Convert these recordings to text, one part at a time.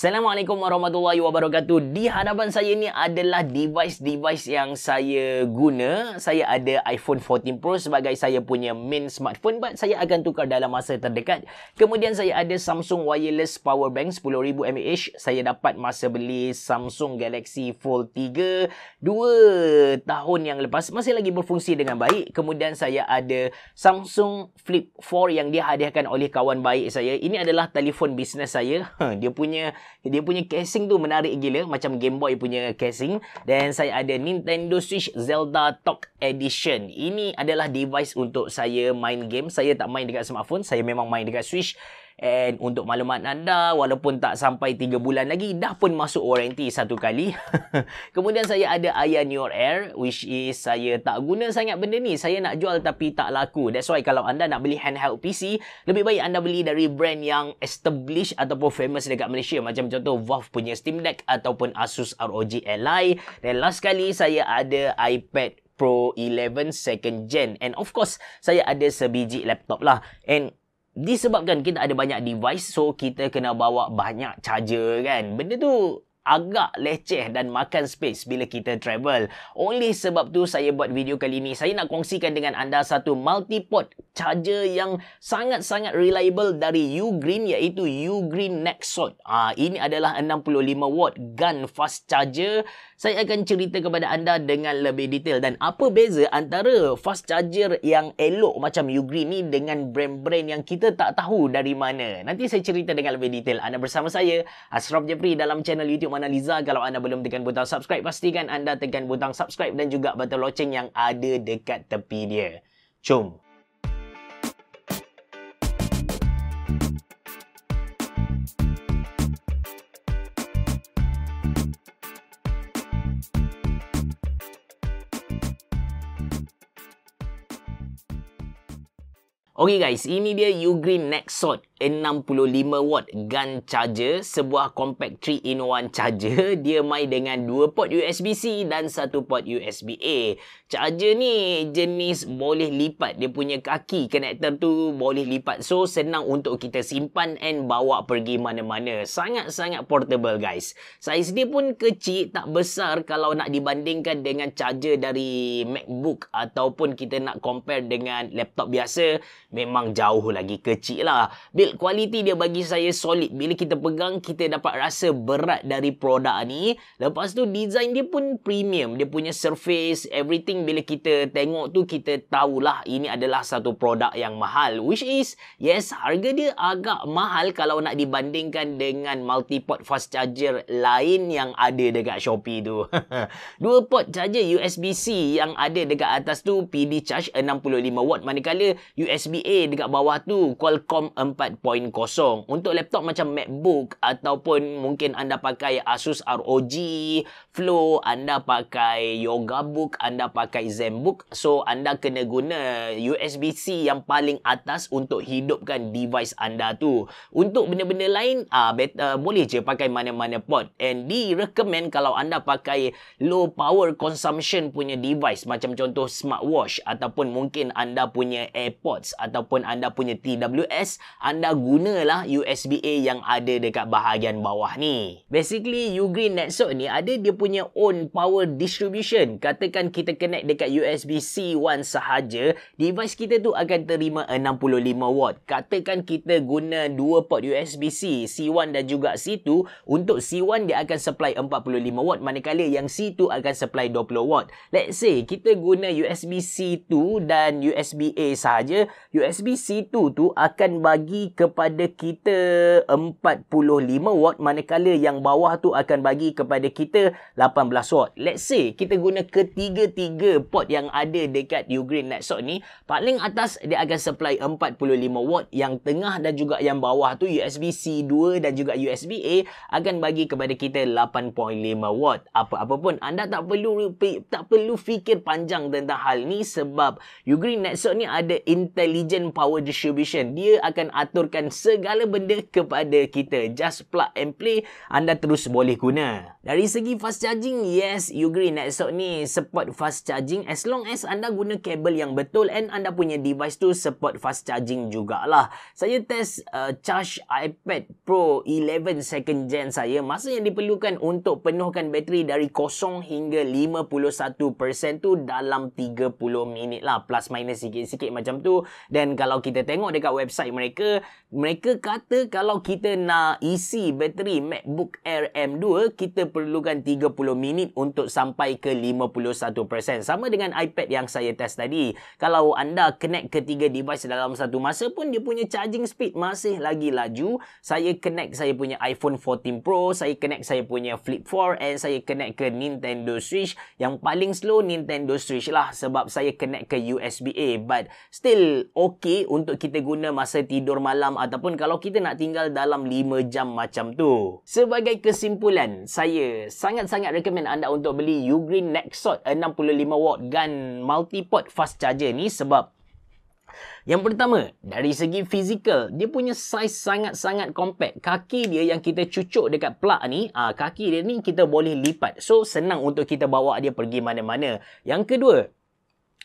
Assalamualaikum warahmatullahi wabarakatuh. Di hadapan saya ni adalah device-device yang saya guna. Saya ada iPhone 14 Pro sebagai saya punya main smartphone but saya akan tukar dalam masa terdekat. Kemudian saya ada Samsung wireless power bank 10000 mAh. Saya dapat masa beli Samsung Galaxy Fold 3 dua tahun yang lepas masih lagi berfungsi dengan baik. Kemudian saya ada Samsung Flip 4 yang dihadiahkan oleh kawan baik saya. Ini adalah telefon bisnes saya. Dia punya Yeah. Dia punya casing tu menarik gila macam Game Boy punya casing dan saya ada Nintendo Switch Zelda Talk Edition. Ini adalah device untuk saya main game. Saya tak main dekat smartphone, saya memang main dekat Switch. And untuk maklumat anda, walaupun tak sampai 3 bulan lagi, dah pun masuk warranty satu kali. Kemudian saya ada New York Air, which is saya tak guna sangat benda ni. Saya nak jual tapi tak laku. That's why kalau anda nak beli handheld PC, lebih baik anda beli dari brand yang established ataupun famous dekat Malaysia. Macam contoh, Valve punya Steam Deck ataupun Asus ROG Ally. Dan last kali, saya ada iPad Pro 11 second gen. And of course, saya ada sebiji laptop lah. And disebabkan kita ada banyak device so kita kena bawa banyak charger kan benda tu agak leceh dan makan space bila kita travel. Oleh sebab tu saya buat video kali ni. Saya nak kongsikan dengan anda satu multi-port charger yang sangat-sangat reliable dari Ugreen iaitu Ugreen Nexot. Ah ha, ini adalah 65 watt gun fast charger saya akan cerita kepada anda dengan lebih detail dan apa beza antara fast charger yang elok macam Ugreen ni dengan brand-brand yang kita tak tahu dari mana. Nanti saya cerita dengan lebih detail. Anda bersama saya Asraf Jepri dalam channel YouTube Analiza. Kalau anda belum tekan butang subscribe, pastikan anda tekan butang subscribe dan juga butang loceng yang ada dekat tepi dia. Jom Okey guys, ini dia Ugreen Nexot 65W gun charger, sebuah compact 3-in-1 charger. Dia mai dengan 2 port USB-C dan 1 port USB-A. Charger ni jenis boleh lipat. Dia punya kaki connector tu boleh lipat. So, senang untuk kita simpan and bawa pergi mana-mana. Sangat-sangat portable guys. Saiz dia pun kecil, tak besar kalau nak dibandingkan dengan charger dari MacBook ataupun kita nak compare dengan laptop biasa memang jauh lagi kecil lah. Build quality dia bagi saya solid. Bila kita pegang, kita dapat rasa berat dari produk ni. Lepas tu, design dia pun premium. Dia punya surface, everything. Bila kita tengok tu, kita tahulah ini adalah satu produk yang mahal. Which is, yes, harga dia agak mahal kalau nak dibandingkan dengan multi-port fast charger lain yang ada dekat Shopee tu. Dua port charger USB-C yang ada dekat atas tu, PD charge 65W. Manakala USB CPA dekat bawah tu Qualcomm 4.0 untuk laptop macam MacBook ataupun mungkin anda pakai Asus ROG Flow anda pakai Yoga Book anda pakai ZenBook so anda kena guna USB-C yang paling atas untuk hidupkan device anda tu untuk benda-benda lain uh, uh, boleh je pakai mana-mana port and di recommend kalau anda pakai low power consumption punya device macam contoh smartwatch ataupun mungkin anda punya AirPods ataupun anda punya TWS, anda gunalah USB-A yang ada dekat bahagian bawah ni. Basically, Ugreen Netsoc ni ada dia punya own power distribution. Katakan kita connect dekat USB-C1 sahaja, device kita tu akan terima 65W. Katakan kita guna dua port USB-C, C1 dan juga C2, untuk C1 dia akan supply 45W, manakala yang C2 akan supply 20W. Let's say, kita guna USB-C2 dan USB-A sahaja, usb c tu tu akan bagi kepada kita 45 watt manakala yang bawah tu akan bagi kepada kita 18 watt. Let's say kita guna ketiga-tiga port yang ada dekat Ugreen Nexus ni, paling atas dia akan supply 45 watt, yang tengah dan juga yang bawah tu USB-C2 dan juga USB-A akan bagi kepada kita 8.5 watt. Apa-apa pun anda tak perlu tak perlu fikir panjang tentang hal ni sebab Ugreen Nexus ni ada intelligence agent power distribution. Dia akan aturkan segala benda kepada kita. Just plug and play, anda terus boleh guna. Dari segi fast charging, yes, you agree. NetSock ni support fast charging as long as anda guna kabel yang betul and anda punya device tu support fast charging jugalah. Saya test uh, charge iPad Pro 11 second gen saya. Masa yang diperlukan untuk penuhkan bateri dari kosong hingga 51% tu dalam 30 minit lah. Plus minus sikit-sikit macam tu. Dan kalau kita tengok dekat website mereka, mereka kata kalau kita nak isi bateri MacBook Air M2, kita perlukan 30 minit untuk sampai ke 51%. Sama dengan iPad yang saya test tadi. Kalau anda connect ketiga device dalam satu masa pun, dia punya charging speed masih lagi laju. Saya connect saya punya iPhone 14 Pro, saya connect saya punya Flip 4 and saya connect ke Nintendo Switch. Yang paling slow Nintendo Switch lah sebab saya connect ke USB-A but still okey untuk kita guna masa tidur malam ataupun kalau kita nak tinggal dalam 5 jam macam tu. Sebagai kesimpulan, saya sangat-sangat recommend anda untuk beli Ugreen Nexot 65W Gun Multi-Port Fast Charger ni sebab yang pertama, dari segi fizikal, dia punya saiz sangat-sangat compact. Kaki dia yang kita cucuk dekat plug ni, ah, kaki dia ni kita boleh lipat. So, senang untuk kita bawa dia pergi mana-mana. Yang kedua,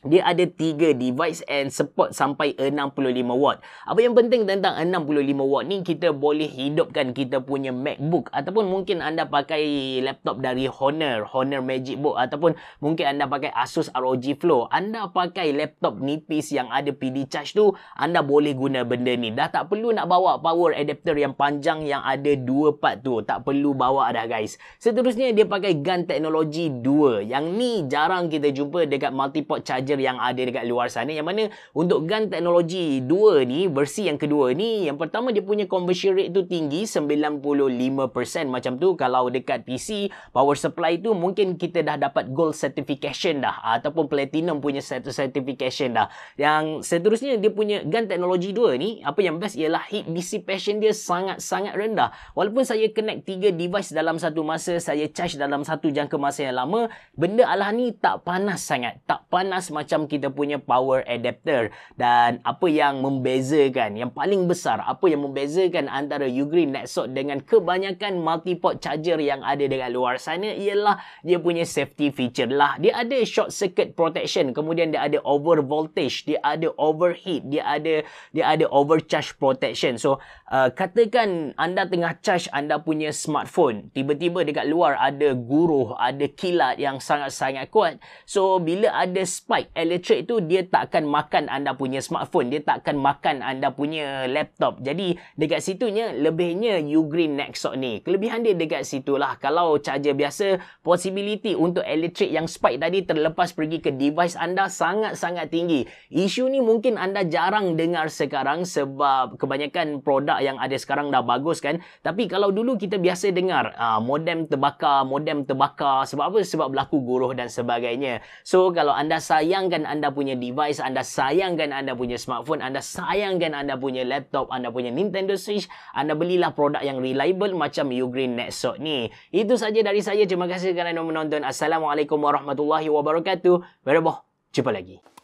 dia ada 3 device and support sampai 65 watt. Apa yang penting tentang 65 watt ni kita boleh hidupkan kita punya MacBook ataupun mungkin anda pakai laptop dari Honor, Honor Magic Book ataupun mungkin anda pakai Asus ROG Flow. Anda pakai laptop nipis yang ada PD charge tu, anda boleh guna benda ni. Dah tak perlu nak bawa power adapter yang panjang yang ada 2 part tu. Tak perlu bawa dah guys. Seterusnya dia pakai gun teknologi 2. Yang ni jarang kita jumpa dekat multi port charger feature yang ada dekat luar sana yang mana untuk gun teknologi 2 ni versi yang kedua ni yang pertama dia punya conversion rate tu tinggi 95% macam tu kalau dekat PC power supply tu mungkin kita dah dapat gold certification dah ataupun platinum punya certification dah yang seterusnya dia punya gun teknologi 2 ni apa yang best ialah heat dissipation dia sangat-sangat rendah walaupun saya connect 3 device dalam satu masa saya charge dalam satu jangka masa yang lama benda alah ni tak panas sangat tak panas macam macam kita punya power adapter dan apa yang membezakan yang paling besar apa yang membezakan antara Ugreen Nexot dengan kebanyakan multiport charger yang ada dengan luar sana ialah dia punya safety feature lah dia ada short circuit protection kemudian dia ada over voltage dia ada overheat dia ada dia ada overcharge protection so uh, katakan anda tengah charge anda punya smartphone tiba-tiba dekat luar ada guruh ada kilat yang sangat-sangat kuat so bila ada spike bike elektrik tu dia takkan makan anda punya smartphone dia takkan makan anda punya laptop jadi dekat situnya lebihnya Ugreen Nexoc ni kelebihan dia dekat situlah kalau charger biasa possibility untuk electric yang spike tadi terlepas pergi ke device anda sangat-sangat tinggi isu ni mungkin anda jarang dengar sekarang sebab kebanyakan produk yang ada sekarang dah bagus kan tapi kalau dulu kita biasa dengar uh, modem terbakar modem terbakar sebab apa sebab berlaku guruh dan sebagainya so kalau anda sayang sayangkan anda punya device, anda sayangkan anda punya smartphone, anda sayangkan anda punya laptop, anda punya Nintendo Switch, anda belilah produk yang reliable macam Ugreen Nexot ni. Itu saja dari saya. Terima kasih kerana menonton. Assalamualaikum warahmatullahi wabarakatuh. Berboh. Jumpa lagi.